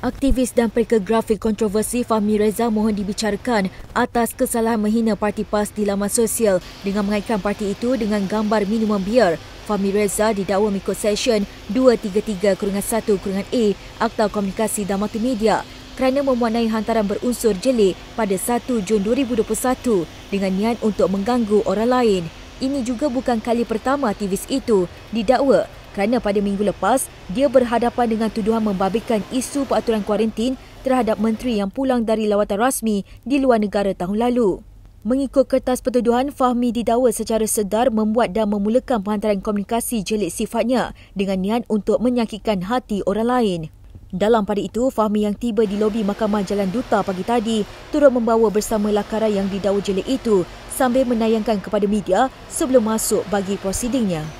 Aktivis dan pereka grafik kontroversi Fahmi Reza mohon dibicarakan atas kesalahan menghina parti PAS di laman sosial dengan mengaitkan parti itu dengan gambar minuman bir. Fahmi Reza didakwa mengikut Seksyen 233-1-A Akta Komunikasi dan Multimedia kerana memuanai hantaran berunsur jeli pada 1 Jun 2021 dengan niat untuk mengganggu orang lain. Ini juga bukan kali pertama aktivis itu didakwa kerana pada minggu lepas dia berhadapan dengan tuduhan membabitkan isu peraturan kuarantin terhadap menteri yang pulang dari lawatan rasmi di luar negara tahun lalu. Mengikut kertas pertuduhan, Fahmi didakwa secara sedar membuat dan memulakan penghantaran komunikasi jelik sifatnya dengan niat untuk menyakitkan hati orang lain. Dalam pada itu, Fahmi yang tiba di lobi Mahkamah Jalan Duta pagi tadi turut membawa bersama lakara yang didakwa jelik itu sambil menayangkan kepada media sebelum masuk bagi prosidingnya.